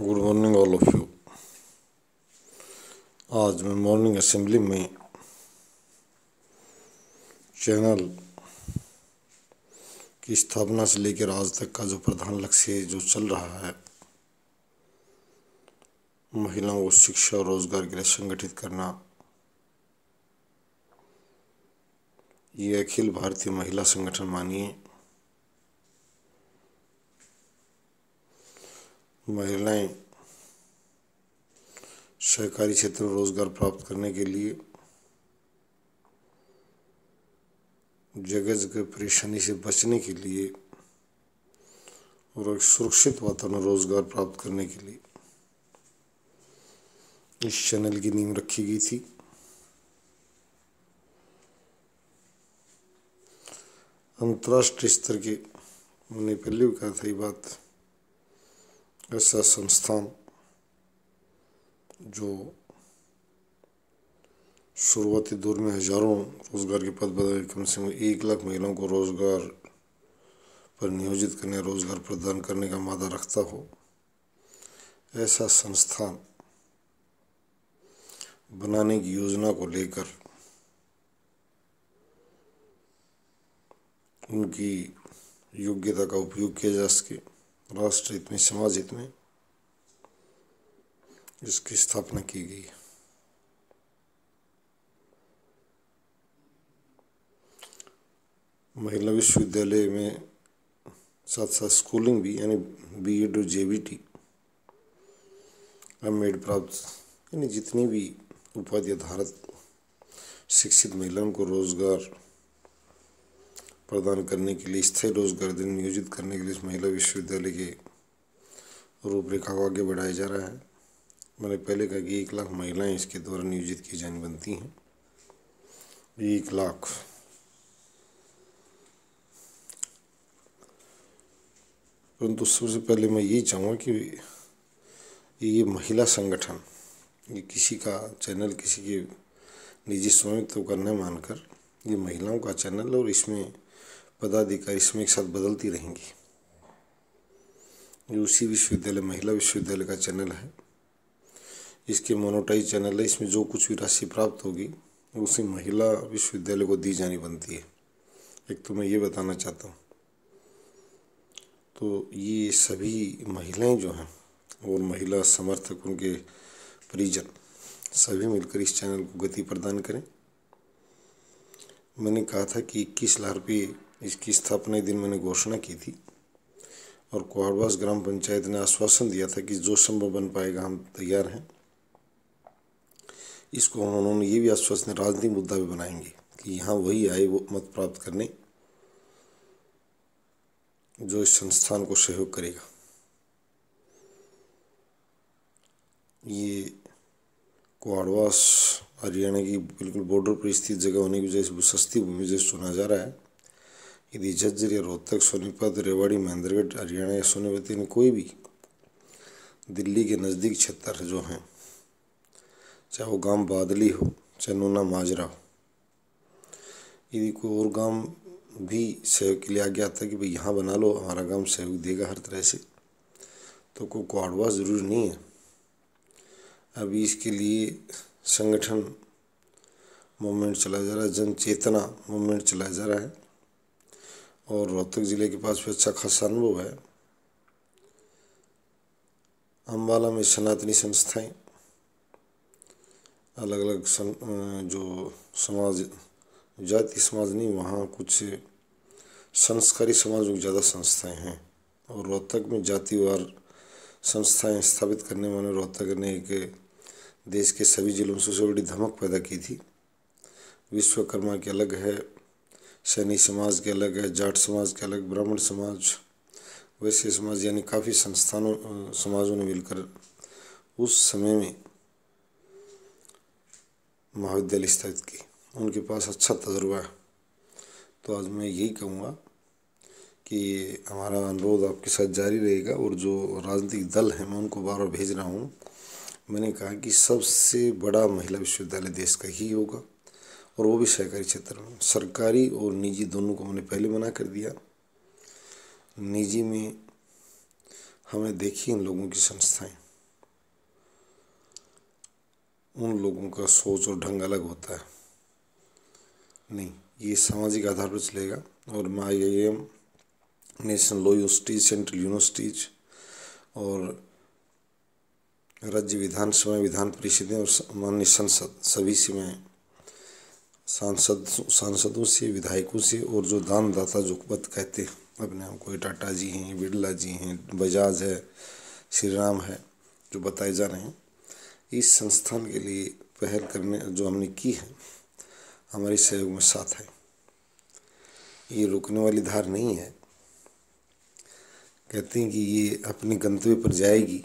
good morning all of you आज मैं morning assembly में चैनल की स्थापना से लेकर आज तक का जो प्रधान लक्ष्य जो चल रहा है महिलाओं को शिक्षा और रोजगार के लिए संगठित करना ये अखिल भारतीय महिला संगठन मानिए महिलाएं सहकारी क्षेत्र में रोजगार प्राप्त करने के लिए जगह जगह परेशानी से बचने के लिए और एक सुरक्षित वातावरण रोजगार प्राप्त करने के लिए इस चैनल की नींव रखी गई थी अंतर्राष्ट्रीय स्तर के मैंने पहले भी कहा था ये बात ऐसा संस्थान जो शुरुआती दौर में हजारों रोज़गार के पद बदल कम से कम एक लाख महिलाओं को रोज़गार पर नियोजित करने रोज़गार प्रदान करने का मादा रखता हो ऐसा संस्थान बनाने की योजना को लेकर उनकी योग्यता का उपयोग किया जा सके राष्ट्र हित में समाज हित में इसकी स्थापना की गई महिला विश्वविद्यालय में साथ साथ स्कूलिंग भी यानी बी एड और J B T M Ed प्राप्त यानी जितनी भी उपाधि आधारित शिक्षित महिलाओं को रोजगार प्रदान करने के लिए स्थायी रोजगार दिन नियोजित करने के लिए इस महिला विश्वविद्यालय के रूपरेखा को आगे बढ़ाया जा रहा है मैंने पहले कहा कि एक लाख महिलाएं इसके द्वारा नियोजित की जानी बनती हैं एक लाख परंतु सबसे पहले मैं ये चाहूँगा कि ये महिला संगठन ये किसी का चैनल किसी के निजी स्वामित्व करने मानकर ये महिलाओं का चैनल और इसमें पदाधिकारी समय के साथ बदलती रहेंगी ये उसी विश्वविद्यालय महिला विश्वविद्यालय का चैनल है इसके मोनोटाइज चैनल है इसमें जो कुछ भी राशि प्राप्त होगी उसी महिला विश्वविद्यालय को दी जानी बनती है एक तो मैं ये बताना चाहता हूँ तो ये सभी महिलाएं जो हैं और महिला समर्थक उनके परिजन सभी मिलकर इस चैनल को गति प्रदान करें मैंने कहा था कि इक्कीस लाख रुपये इसकी स्थापना दिन मैंने घोषणा की थी और कुहाड़वास ग्राम पंचायत ने आश्वासन दिया था कि जो संभव बन पाएगा हम तैयार हैं इसको उन्होंने ये भी आश्वासन राजनीतिक मुद्दा भी बनाएंगे कि यहाँ वही आए वो मत प्राप्त करने जो इस संस्थान को सहयोग करेगा ये कुआड़वास हरियाणा की बिल्कुल बॉर्डर पर स्थित जगह होने की वजह से सस्ती भूमि जैसे चुना जा रहा है यदि झज्जरिया रोहतक सोनीपत रेवाड़ी महेंद्रगढ़ हरियाणा या सोनीपत इन कोई भी दिल्ली के नज़दीक क्षेत्र जो हैं चाहे वो गांव बादली हो चाहे नूना माजरा हो यदि कोई और गांव भी सहयोग के लिए आगे आता है कि भाई यहाँ बना लो हमारा गांव सहयोग देगा हर तरह से तो कोई कोडवा ज़रूरी नहीं है अभी इसके लिए संगठन मूवमेंट चलाया जा रहा है जन चेतना मूवमेंट चलाया जा रहा है और रोहतक ज़िले के पास भी अच्छा खासा अनुभव है अम्बाला में सनातनी संस्थाएं अलग अलग सन, जो समाज जाति समाज नहीं वहाँ कुछ संस्कारी समाज में ज़्यादा संस्थाएं हैं और रोहतक में जातिवार संस्थाएं स्थापित करने वाले रोहतक ने एक देश के सभी जिलों से बड़ी धमक पैदा की थी विश्वकर्मा की अलग है सैनी समाज के अलग है जाट समाज के अलग ब्राह्मण समाज वैश्य समाज यानी काफ़ी संस्थानों समाजों ने मिलकर उस समय में महाविद्यालय स्थापित की उनके पास अच्छा तजुर्बा है तो आज मैं यही कहूँगा कि हमारा अनुरोध आपके साथ जारी रहेगा और जो राजनीतिक दल हैं मैं उनको बार बार भेज रहा हूँ मैंने कहा कि सबसे बड़ा महिला विश्वविद्यालय देश का ही होगा और वो भी सहकारी क्षेत्र में सरकारी और निजी दोनों को हमने पहले मना कर दिया निजी में हमने देखी इन लोगों की संस्थाएं उन लोगों का सोच और ढंग अलग होता है नहीं ये सामाजिक आधार पर चलेगा और मैं I I M national law universities central universities और राज्य विधानसभा विधान परिषदें और माननीय संसद सभी से मैं सांसद सांसदों से विधायकों से और जो दानदाता जो कहते हैं अपने आप कोई टाटा जी हैं बिरला जी हैं बजाज है श्री राम है जो बताए जा रहे हैं इस संस्थान के लिए पहल करने जो हमने की है हमारे सहयोग में साथ है ये रुकने वाली धार नहीं है कहते हैं कि ये अपने गंतव्य पर जाएगी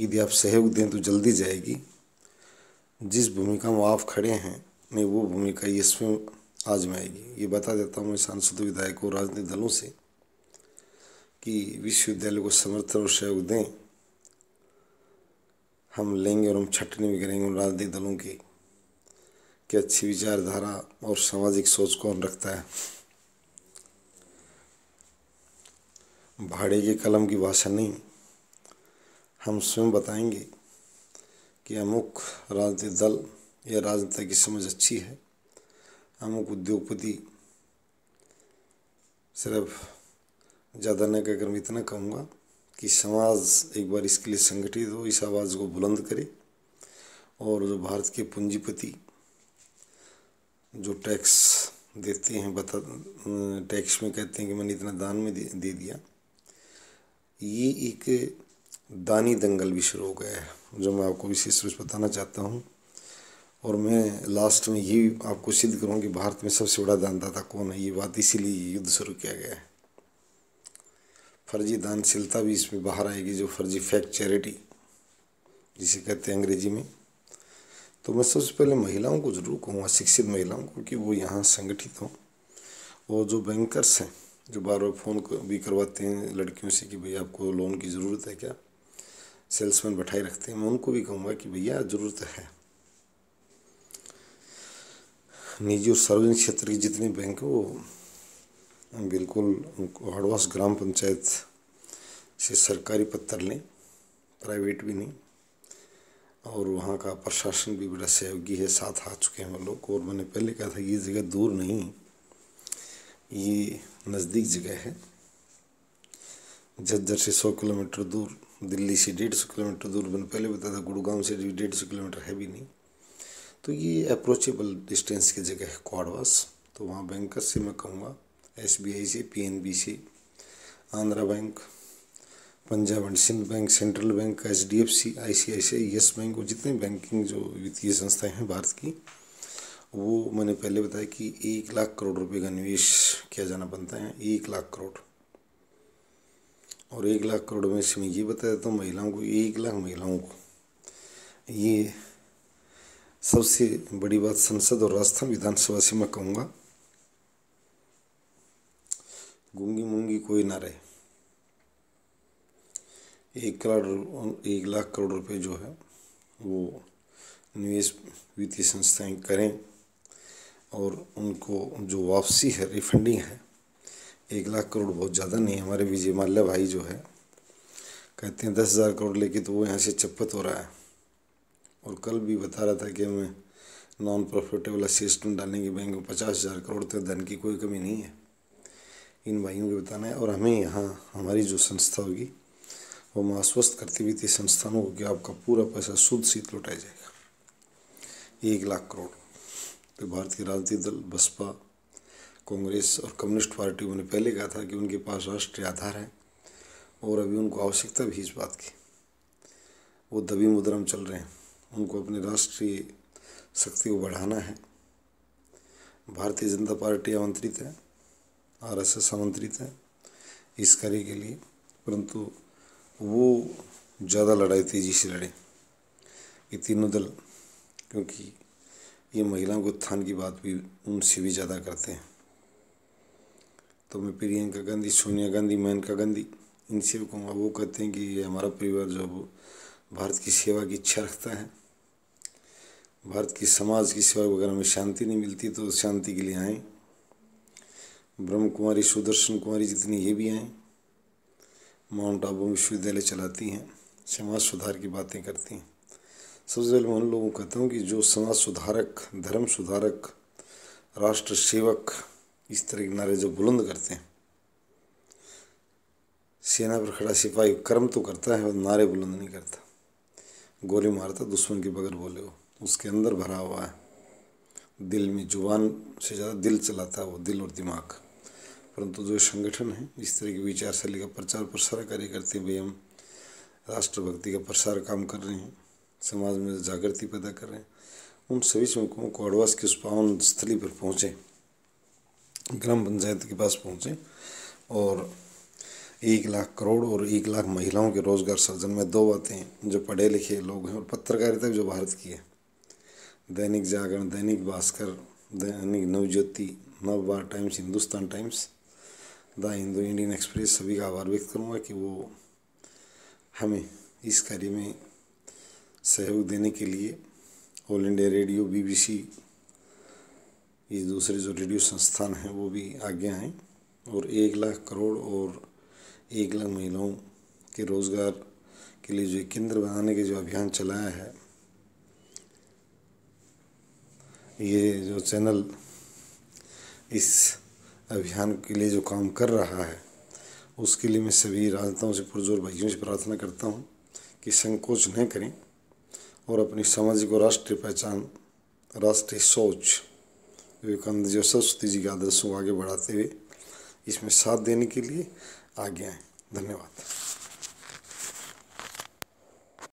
यदि आप सहयोग दें तो जल्दी जाएगी जिस भूमिका में आप खड़े हैं में वो भूमिका ये स्वयं आएगी ये बता देता हूँ मैं सांसद विधायकों राजनीतिक दलों से कि विश्वविद्यालय को समर्थन और सहयोग दें हम लेंगे और हम छटनी भी करेंगे उन राजनीतिक दलों की कि अच्छी विचारधारा और सामाजिक सोच कौन रखता है भाड़े के कलम की भाषा नहीं हम स्वयं बताएंगे कि अमुक राजनीतिक दल यह राजनेता की समझ अच्छी है अमुक उद्योगपति सिर्फ ज़्यादा न कहकर मैं इतना कहूँगा कि समाज एक बार इसके लिए संगठित हो इस आवाज़ को बुलंद करे और जो भारत के पूंजीपति जो टैक्स देते हैं बता टैक्स में कहते हैं कि मैंने इतना दान में दे, दे दिया ये एक दानी दंगल भी शुरू हो गया है जो मैं आपको विशेष रूप से बताना चाहता हूँ और मैं लास्ट में ये आपको सिद्ध करूँ कि भारत में सबसे बड़ा दानदाता कौन है ये बात इसीलिए युद्ध शुरू किया गया है फर्जी दानशीलता भी इसमें बाहर आएगी जो फर्जी फैक्ट चैरिटी जिसे कहते हैं अंग्रेजी में तो मैं सबसे पहले महिलाओं को जरूर कहूँगा शिक्षित महिलाओं को कि वो यहाँ संगठित हों और जो बैंकर्स हैं जो बार बार फ़ोन भी करवाते हैं लड़कियों से कि भैया आपको लोन की ज़रूरत है क्या सेल्समैन बैठाई रखते हैं मैं उनको भी कहूँगा कि भैया ज़रूरत है निजी और सार्वजनिक क्षेत्र के जितने बैंक वो बिल्कुल उनको हड़वास ग्राम पंचायत से सरकारी पत्थर लें प्राइवेट भी नहीं और वहाँ का प्रशासन भी बड़ा सहयोगी है साथ आ चुके हैं वो लोग और मैंने पहले कहा था ये जगह दूर नहीं ये नज़दीक जगह है झज्जर से सौ किलोमीटर दूर दिल्ली से डेढ़ सौ किलोमीटर दूर मैंने पहले बताया था गुड़गांव से डेढ़ सौ किलोमीटर है भी नहीं तो ये अप्रोचेबल डिस्टेंस की जगह है क्वाड़वास तो वहाँ बैंकर से मैं कहूँगा एस बी आई से पी एन बी से Andhra bank Punjab and Sindh bank central bank H D F C I C I C I yes bank और जितने बैंकिंग जो वित्तीय संस्थाएं हैं भारत की वो मैंने पहले बताया कि एक लाख करोड़ रुपए का निवेश किया जाना बनता है एक लाख करोड़ और एक लाख करोड़ में से मैं ये बताया था महिलाओं को एक लाख महिलाओं को ये सबसे बड़ी बात संसद और राजस्थान विधानसभा से मैं कहूँगा गूंगी मूंगी कोई ना रहे एक करोड़ एक लाख करोड़ रुपए जो है वो निवेश वित्तीय संस्थाएं करें और उनको जो वापसी है रिफंडिंग है एक लाख करोड़ बहुत ज़्यादा नहीं हमारे विजय माल्या भाई जो है कहते हैं दस हज़ार करोड़ लेके तो वो यहाँ से चप्पत हो रहा है और कल भी बता रहा था कि हमें नॉन प्रॉफिटेबल असिस्टेंट डालेंगे बैंक में पचास हज़ार करोड़ तक धन की कोई कमी नहीं है इन भाइयों को बताना है और हमें यहाँ हमारी जो संस्था होगी वो हम आश्वस्त करती हुई थी संस्थानों को कि आपका पूरा पैसा शुद्ध शीत लौटाया जाएगा एक लाख करोड़ तो भारत के राजनीतिक दल बसपा कांग्रेस और कम्युनिस्ट पार्टी ने पहले कहा था कि उनके पास राष्ट्रीय आधार है और अभी उनको आवश्यकता भी इस बात की वो दबी मुद्रा में चल रहे हैं उनको अपनी राष्ट्रीय शक्ति को बढ़ाना है भारतीय जनता पार्टी आमंत्रित है आर एस एस आमंत्रित है इस कार्य के लिए परंतु वो ज़्यादा लड़ाई तेजी से लड़े ये तीनों दल क्योंकि ये महिलाओं को उत्थान की बात भी उनसे भी ज़्यादा करते हैं तो मैं प्रियंका गांधी सोनिया गांधी मेनका गांधी इनसे भी कहूँगा वो कहते हैं कि हमारा परिवार जो है वो भारत की सेवा की इच्छा रखता है भारत की समाज की सेवा वगैरह में शांति नहीं मिलती तो शांति के लिए आएँ ब्रह्म कुमारी सुदर्शन कुमारी जितनी ये भी आए माउंट आबू विश्वविद्यालय चलाती हैं समाज सुधार की बातें करती हैं सबसे पहले मैं उन लोगों को कहता हूँ कि जो समाज सुधारक धर्म सुधारक राष्ट्र सेवक इस तरह के नारे जो बुलंद करते हैं सेना पर खड़ा सिपाही कर्म तो करता है और नारे बुलंद नहीं करता गोली मारता दुश्मन के बगैर बोले हो उसके अंदर भरा हुआ है दिल में जुबान से ज़्यादा दिल चलाता है वो दिल और दिमाग परंतु जो संगठन है इस तरह की विचारशैली का प्रचार प्रसार कार्य करते हुए हम राष्ट्रभक्ति का प्रसार काम कर रहे हैं समाज में जागृति पैदा कर रहे हैं उन सभी श्रमिकों को अड़वास के उस पावन स्थली पर पहुँचे ग्राम पंचायत के पास पहुँचे और एक लाख करोड़ और एक लाख महिलाओं के रोजगार सृजन में दो बातें जो पढ़े लिखे लोग हैं और पत्रकारिता जो भारत की है दैनिक जागरण Dainik Bhaskar Dainik Navjyoti Navbharat Times Hindustan Times the Hindu Indian Express सभी का आभार व्यक्त करूँगा कि वो हमें इस कार्य में सहयोग देने के लिए ऑल इंडिया रेडियो बीबीसी ये दूसरे जो रेडियो संस्थान हैं वो भी आगे आएँ और एक लाख करोड़ और एक लाख महिलाओं के रोज़गार के लिए जो केंद्र बनाने के जो अभियान चलाया है ये जो चैनल इस अभियान के लिए जो काम कर रहा है उसके लिए मैं सभी राजनेताओं से पुरजोर भाइयों से प्रार्थना करता हूँ कि संकोच न करें और अपनी सामाजिक और राष्ट्रीय पहचान राष्ट्रीय सोच विवेकानंद जी और सरस्वती जी के आदर्शों को आगे बढ़ाते हुए इसमें साथ देने के लिए आगे आएँ धन्यवाद